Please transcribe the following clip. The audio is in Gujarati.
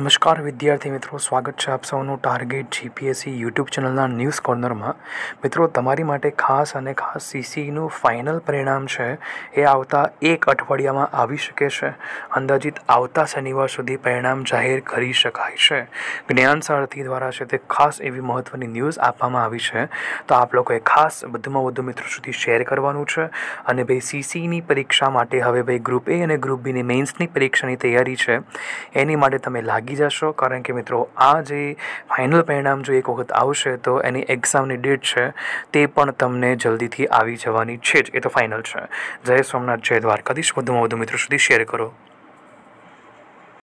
નમસ્કાર વિદ્યાર્થી મિત્રો સ્વાગત છે આપ સૌનું ટાર્ગેટ જીપીએસસી યુટ્યુબ ચેનલના ન્યૂઝ કોર્નરમાં મિત્રો તમારી માટે ખાસ અને ખાસ સીસીનું e ફાઇનલ પરિણામ છે એ આવતા એક અઠવાડિયામાં આવી શકે છે અંદાજિત આવતા શનિવાર સુધી પરિણામ જાહેર કરી શકાય છે જ્ઞાન સારથી દ્વારા છે તે ખાસ એવી મહત્ત્વની ન્યૂઝ આપવામાં આવી છે તો આપ લોકોએ ખાસ વધુમાં વધુ મિત્રો સુધી શેર કરવાનું છે અને ભાઈ સીસીની e પરીક્ષા માટે હવે ભાઈ ગ્રુપ એ અને ગ્રુપ બીની મેન્સની પરીક્ષાની તૈયારી છે એની માટે તમે લાગી લાગી જશો કારણ કે મિત્રો આ જે ફાઇનલ પરિણામ જો એક વખત આવશે તો એની એક્ઝામની ડેટ છે તે પણ તમને જલ્દીથી આવી જવાની છે જ એ તો ફાઇનલ છે જય સોમનાથ જય દ્વારકાધીશ વધુમાં વધુ મિત્રો સુધી શેર કરો